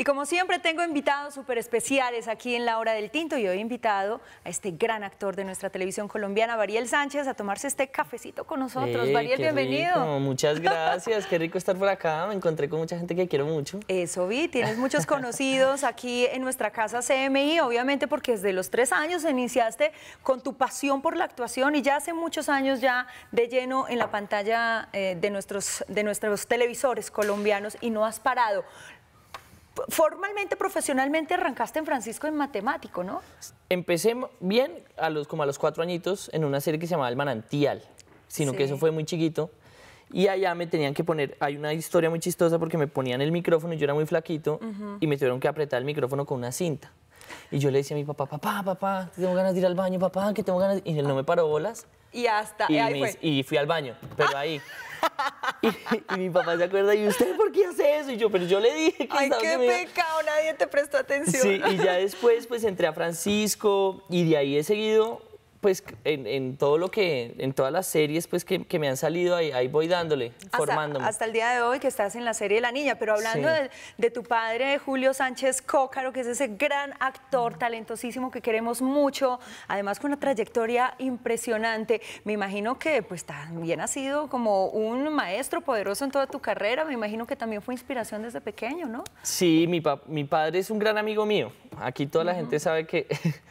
Y como siempre tengo invitados súper especiales aquí en la hora del tinto y hoy he invitado a este gran actor de nuestra televisión colombiana, Bariel Sánchez, a tomarse este cafecito con nosotros. Gabriel, bienvenido. Muchas gracias, qué rico estar por acá, me encontré con mucha gente que quiero mucho. Eso vi, tienes muchos conocidos aquí en nuestra casa CMI, obviamente porque desde los tres años iniciaste con tu pasión por la actuación y ya hace muchos años ya de lleno en la pantalla eh, de, nuestros, de nuestros televisores colombianos y no has parado formalmente, profesionalmente arrancaste en Francisco en matemático, ¿no? Empecé bien a los, como a los cuatro añitos en una serie que se llamaba El Manantial, sino que eso fue muy chiquito. Y allá me tenían que poner, hay una historia muy chistosa porque me ponían el micrófono, y yo era muy flaquito, y me tuvieron que apretar el micrófono con una cinta. Y yo le decía a mi papá, papá, papá, tengo ganas de ir al baño, papá, que tengo ganas... Y él no me paró bolas. Y hasta... Y, ahí y fui al baño, pero ahí... Y, mi papá se acuerda, ¿y usted por qué hace eso? Y yo, pero yo le dije que... Ay, qué pecado, nadie te prestó atención. Sí, y ya después pues entré a Francisco y de ahí he seguido pues en, todo lo que, en todas las series pues que, me han salido, ahí, ahí voy dándole, formándome. Hasta el día de hoy que estás en la serie de La Niña, pero hablando de, tu padre, Julio Sánchez Cócaro, que es ese gran actor talentosísimo que queremos mucho, además con una trayectoria impresionante, me imagino que pues también ha sido como un maestro poderoso en toda tu carrera, me imagino que también fue inspiración desde pequeño, ¿no? Sí, mi, mi padre es un gran amigo mío, aquí toda la gente sabe que...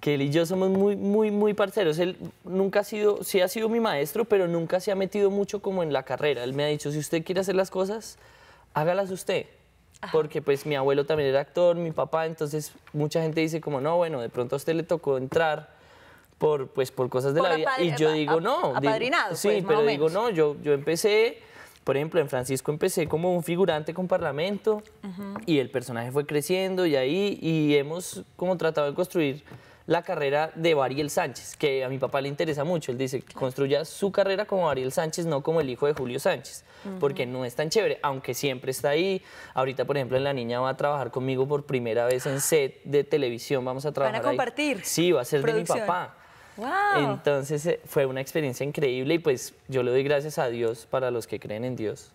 que él y yo somos muy, muy, muy parceros. Él nunca ha sido, sí ha sido mi maestro, pero nunca se ha metido mucho como en la carrera. Él me ha dicho, si usted quiere hacer las cosas, hágalas usted. Porque pues mi abuelo también era actor, mi papá, entonces mucha gente dice como, no, bueno, de pronto a usted le tocó entrar por, pues, por cosas de la vida. Y yo digo, no. Apadrinado, Sí, pues, pero digo, no, yo, yo empecé... Por ejemplo, en Francisco empecé como un figurante con Parlamento y el personaje fue creciendo y ahí y hemos como tratado de construir la carrera de Ariel Sánchez, que a mi papá le interesa mucho. Él dice, construya su carrera como Ariel Sánchez, no como el hijo de Julio Sánchez, porque no es tan chévere, aunque siempre está ahí. Ahorita, por ejemplo, La Niña va a trabajar conmigo por primera vez en set de televisión, vamos a trabajar Van a compartir. Sí, va a ser de mi papá. Entonces eh, fue una experiencia increíble y pues yo le doy gracias a Dios para los que creen en Dios,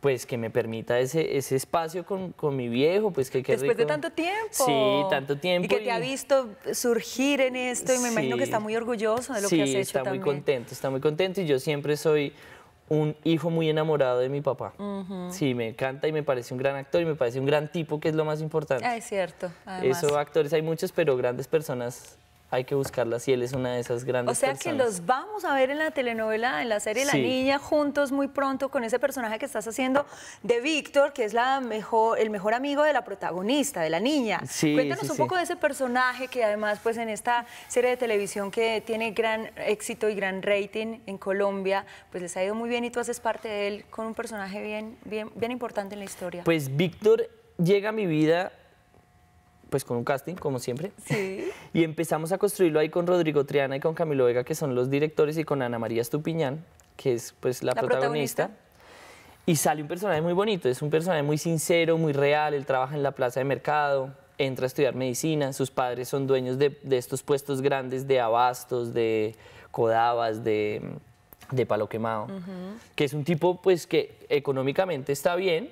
pues que me permita ese, ese espacio con, con mi viejo, pues que Después de tanto tiempo. Sí, tanto tiempo. Y que te ha visto surgir en esto y me imagino que está muy orgulloso de lo que has hecho está muy contento, está muy contento y yo siempre soy un hijo muy enamorado de mi papá. Sí, me encanta y me parece un gran actor y me parece un gran tipo, que es lo más importante. Ah, es cierto. Eso, actores hay muchos, pero grandes personas hay que buscarla si él es una de esas grandes O sea que los vamos a ver en la telenovela, en la serie La Niña, juntos muy pronto con ese personaje que estás haciendo de Víctor, que es la mejor, el mejor amigo de la protagonista, de la niña. Cuéntanos un poco de ese personaje que además pues en esta serie de televisión que tiene gran éxito y gran rating en Colombia, pues les ha ido muy bien y tú haces parte de él con un personaje bien, bien importante en la historia. Pues Víctor llega a mi vida pues con un casting, como siempre. Y empezamos a construirlo ahí con Rodrigo Triana y con Camilo Vega, que son los directores, y con Ana María Estupiñán, que es pues la, protagonista. Y sale un personaje muy bonito, es un personaje muy sincero, muy real, él trabaja en la plaza de mercado, entra a estudiar medicina, sus padres son dueños de, estos puestos grandes de abastos, de codabas, de, de palo quemado, que es un tipo pues que económicamente está bien,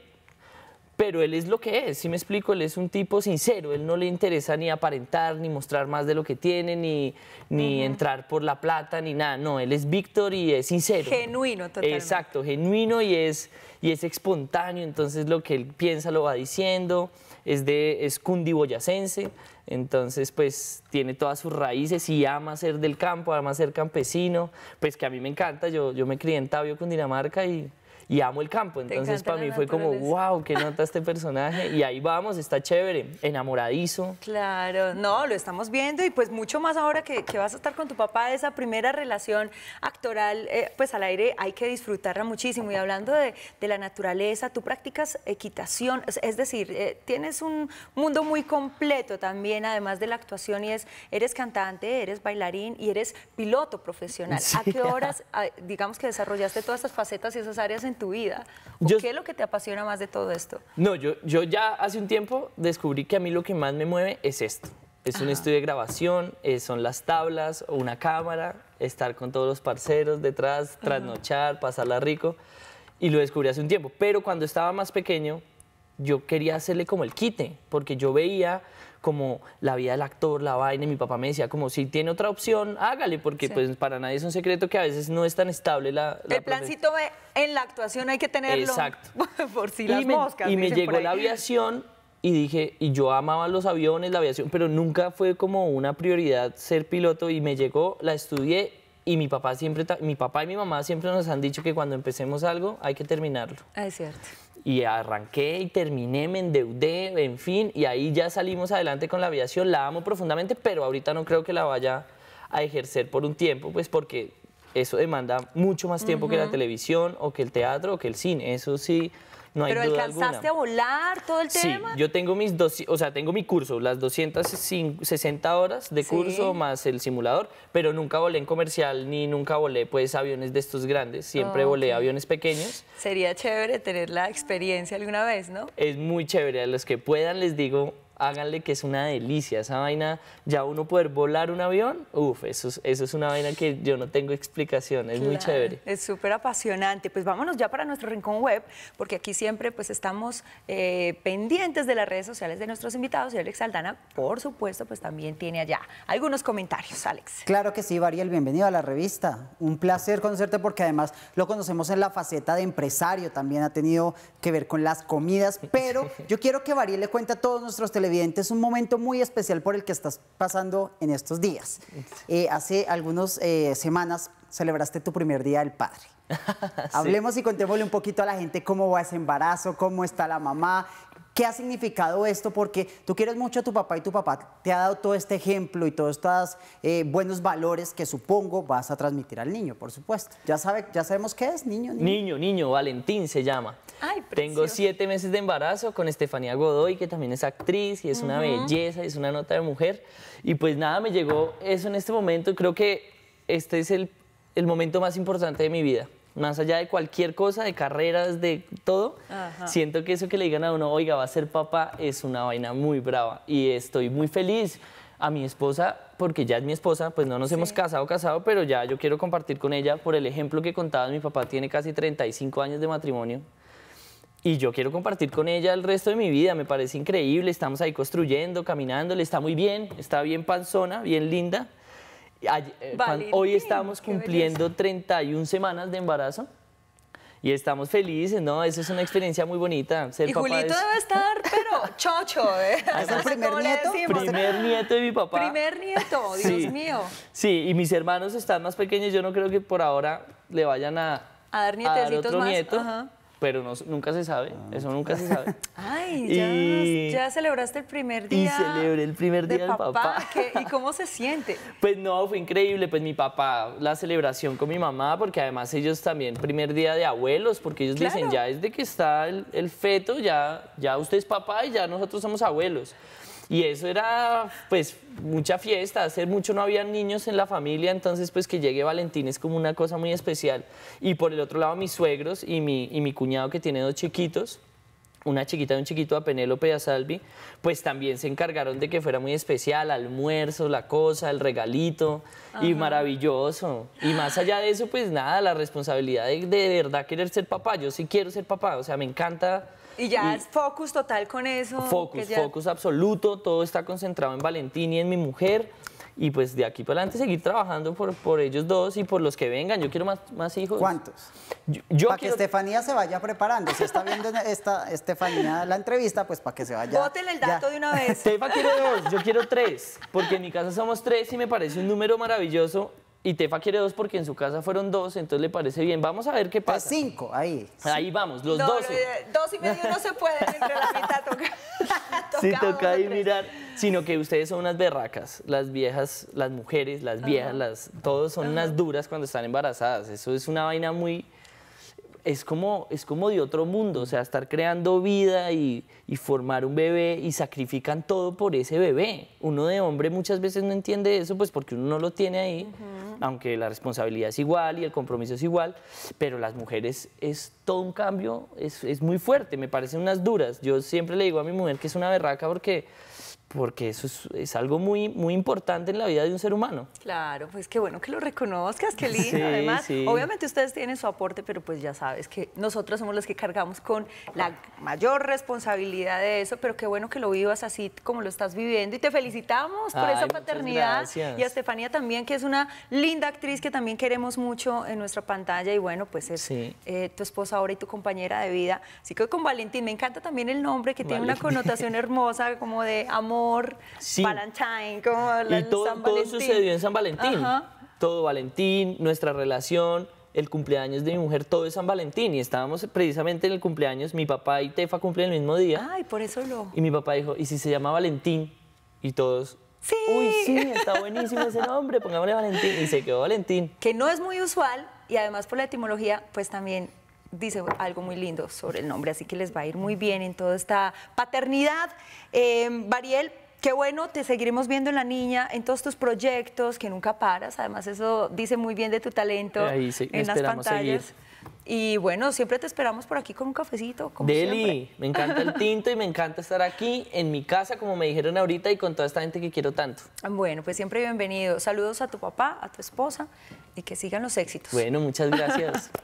pero él es lo que es, si me explico, él es un tipo sincero, él no le interesa ni aparentar, ni mostrar más de lo que tiene, ni, entrar por la plata, ni nada, no, él es Víctor y es sincero. Genuino, totalmente. Exacto, genuino y es, y es espontáneo, entonces lo que él piensa lo va diciendo, es, de, es cundiboyacense, entonces, pues tiene todas sus raíces y ama ser del campo, ama ser campesino, pues que a mí me encanta. Yo, yo me crié en Tabio, Cundinamarca y y amo el campo. Entonces para mí fue como, wow, qué nota este personaje. Y ahí vamos, está chévere, enamoradizo. Claro, no, lo estamos viendo y pues mucho más ahora que, que vas a estar con tu papá, esa primera relación actoral, eh, pues al aire hay que disfrutarla muchísimo. Y hablando de, de la naturaleza, tú practicas equitación, es, decir, eh, tienes un mundo muy completo también, además de la actuación, y es, eres cantante, eres bailarín y eres piloto profesional. ¿A qué horas, digamos que desarrollaste todas estas facetas y esas áreas en tu vida? ¿Qué es lo que te apasiona más de todo esto? No, yo, yo ya hace un tiempo descubrí que a mí lo que más me mueve es esto. Es un estudio de grabación, eh, son las tablas, una cámara, estar con todos los parceros detrás, trasnochar, pasarla rico. Y lo descubrí hace un tiempo. Pero cuando estaba más pequeño, yo quería hacerle como el quite, porque yo veía como la vida del actor, la vaina, y mi papá me decía como, si tiene otra opción, hágale, porque pues para nadie es un secreto que a veces no es tan estable la... la el plancito en la actuación hay que tenerlo Exacto. por si las moscas. Y me llegó la aviación y dije, y yo amaba los aviones, la aviación, pero nunca fue como una prioridad ser piloto y me llegó, la estudié y mi papá siempre, mi papá y mi mamá siempre nos han dicho que cuando empecemos algo hay que terminarlo. Ah, es cierto y arranqué y terminé, me endeudé, en fin, y ahí ya salimos adelante con la aviación, la amo profundamente, pero ahorita no creo que la vaya a ejercer por un tiempo, pues porque eso demanda mucho más tiempo que la televisión o que el teatro o que el cine, eso sí ¿Pero alcanzaste a volar todo el tema? Sí, yo tengo mis dos, o sea, tengo mi curso, las 260 horas de curso más el simulador, pero nunca volé en comercial ni nunca volé pues aviones de estos grandes, siempre volé aviones pequeños. Sería chévere tener la experiencia alguna vez, ¿no? Es muy chévere, a los que puedan les digo, háganle que es una delicia. Esa vaina, ya uno poder volar un avión, uff, eso, es, eso es una vaina que yo no tengo explicación, es muy chévere. Es súper apasionante. Pues vámonos ya para nuestro rincón web, porque aquí siempre pues estamos eh, pendientes de las redes sociales de nuestros invitados y Alex Saldana, por supuesto, pues también tiene allá algunos comentarios, Alex. Claro que sí, Variel, bienvenido a la revista. Un placer conocerte porque además lo conocemos en la faceta de empresario, también ha tenido que ver con las comidas, pero yo quiero que Variel le cuente a todos nuestros televidentes Evidente, es un momento muy especial por el que estás pasando en estos días. Eh, hace algunas eh, semanas celebraste tu primer día del padre. Hablemos y contémosle un poquito a la gente cómo va ese embarazo, cómo está la mamá, ¿Qué ha significado esto? Porque tú quieres mucho a tu papá y tu papá te ha dado todo este ejemplo y todos estos eh, buenos valores que supongo vas a transmitir al niño, por supuesto. Ya, sabe, ya sabemos qué es, niño, niño. Niño, niño, Valentín se llama. Tengo siete meses de embarazo con Estefanía Godoy, que también es actriz y es una belleza, y es una nota de mujer. Y pues nada, me llegó eso en este momento. Creo que este es el, el momento más importante de mi vida más allá de cualquier cosa, de carreras, de todo, siento que eso que le digan a uno, oiga, va a ser papá, es una vaina muy brava y estoy muy feliz. A mi esposa, porque ya es mi esposa, pues no nos hemos casado, casado, pero ya yo quiero compartir con ella, por el ejemplo que contaba, mi papá tiene casi 35 años de matrimonio. Y yo quiero compartir con ella el resto de mi vida, me parece increíble, estamos ahí construyendo, caminando, le está muy bien, está bien panzona, bien linda, eh, hoy estamos cumpliendo 31 semanas de embarazo. Y estamos felices, ¿no? Esa es una experiencia muy bonita. Ser y Julito debe estar, pero chocho, ¿eh? ¿Es el primer nieto? Primer nieto de mi papá. Primer nieto, Dios mío. Sí, y mis hermanos están más pequeños. Yo no creo que por ahora le vayan a, a dar, nietecitos más. nieto. Ajá pero no, nunca se sabe, ah, eso nunca se sabe. Ay, ya, celebraste el primer día. Y celebré el primer día de papá. ¿Y cómo se siente? Pues no, fue increíble, pues mi papá, la celebración con mi mamá, porque además ellos también, primer día de abuelos, porque ellos dicen, ya desde que está el, feto, ya, ya usted es papá y ya nosotros somos abuelos. Y eso era, pues, mucha fiesta, hacer mucho, no había niños en la familia, entonces, pues, que llegue Valentín es como una cosa muy especial. Y por el otro lado, mis suegros y mi, y mi cuñado que tiene dos chiquitos, una chiquita y un chiquito a Penélope y a Salvi, pues también se encargaron de que fuera muy especial, almuerzo, la cosa, el regalito, y maravilloso. Y más allá de eso, pues nada, la responsabilidad de, de verdad querer ser papá. Yo sí quiero ser papá, o sea, me encanta y ya es focus total con eso. Focus, focus absoluto, todo está concentrado en Valentín y en mi mujer. Y pues de aquí para adelante seguir trabajando por, por ellos dos y por los que vengan. Yo quiero más, más hijos. ¿Cuántos? Yo, para que Estefanía se vaya preparando. Si está viendo esta Estefanía la entrevista, pues para que se vaya. Bótenle el dato de una vez. Estefa quiero dos, yo quiero tres. Porque en mi casa somos tres y me parece un número maravilloso y Tefa quiere dos porque en su casa fueron dos, entonces le parece bien. Vamos a ver qué pues pasa. cinco, ahí. Ahí vamos, los dos. Eh, dos y medio no se puede entre la mitad toca. sí, toca ahí mirar. Sino que ustedes son unas berracas. Las viejas, las mujeres, las viejas, las, todos son unas duras cuando están embarazadas. Eso es una vaina muy es como, es como de otro mundo, o sea, estar creando vida y, formar un bebé y sacrifican todo por ese bebé. Uno de hombre muchas veces no entiende eso, pues porque uno no lo tiene ahí, aunque la responsabilidad es igual y el compromiso es igual, pero las mujeres es todo un cambio, es, es muy fuerte, me parecen unas duras. Yo siempre le digo a mi mujer que es una berraca porque porque eso es, algo muy, muy importante en la vida de un ser humano. Claro, pues qué bueno que lo reconozcas, qué lindo. Además, obviamente ustedes tienen su aporte, pero pues ya sabes que nosotros somos los que cargamos con la mayor responsabilidad de eso, pero qué bueno que lo vivas así como lo estás viviendo y te felicitamos por esa paternidad. Y a Estefanía también, que es una linda actriz que también queremos mucho en nuestra pantalla y bueno, pues es eh, tu esposa ahora y tu compañera de vida. Así que con Valentín, me encanta también el nombre que tiene una connotación hermosa como de amor Valentine, como y todo, Valentín. todo sucedió en San Valentín. Todo Valentín, nuestra relación, el cumpleaños de mi mujer, todo es San Valentín. Y estábamos precisamente en el cumpleaños, mi papá y Tefa cumplen el mismo día. Ay, por eso lo... Y mi papá dijo, ¿y si se llama Valentín? Y todos, Sí. Uy, sí, está buenísimo ese nombre, pongámosle Valentín. Y se quedó Valentín. Que no es muy usual y además por la etimología, pues también dice algo muy lindo sobre el nombre, así que les va a ir muy bien en toda esta paternidad. Eh, Bariel, Qué bueno, te seguiremos viendo en la niña, en todos tus proyectos, que nunca paras. Además, eso dice muy bien de tu talento en las pantallas. Y bueno, siempre te esperamos por aquí con un cafecito. Como Deli, me encanta el tinto y me encanta estar aquí en mi casa, como me dijeron ahorita, y con toda esta gente que quiero tanto. Bueno, pues siempre bienvenido. Saludos a tu papá, a tu esposa y que sigan los éxitos. Bueno, muchas gracias.